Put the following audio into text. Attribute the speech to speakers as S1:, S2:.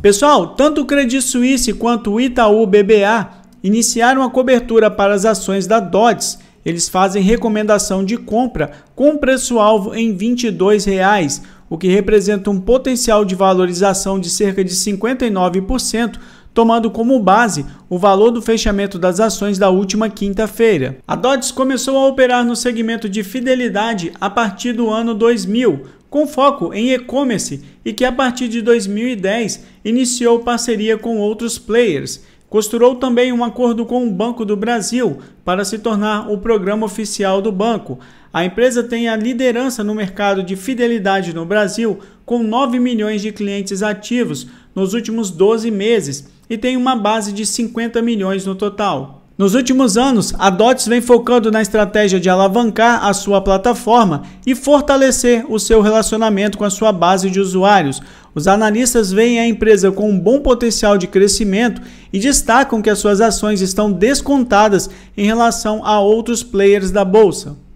S1: Pessoal, tanto o Credit Suisse quanto o Itaú BBA iniciaram a cobertura para as ações da DOTS. Eles fazem recomendação de compra com preço-alvo em R$ 22,00, o que representa um potencial de valorização de cerca de 59% tomando como base o valor do fechamento das ações da última quinta-feira. A Dodge começou a operar no segmento de fidelidade a partir do ano 2000, com foco em e-commerce e que a partir de 2010 iniciou parceria com outros players. Costurou também um acordo com o Banco do Brasil para se tornar o programa oficial do banco. A empresa tem a liderança no mercado de fidelidade no Brasil, com 9 milhões de clientes ativos nos últimos 12 meses e tem uma base de 50 milhões no total. Nos últimos anos, a DOTS vem focando na estratégia de alavancar a sua plataforma e fortalecer o seu relacionamento com a sua base de usuários. Os analistas veem a empresa com um bom potencial de crescimento e destacam que as suas ações estão descontadas em relação a outros players da bolsa.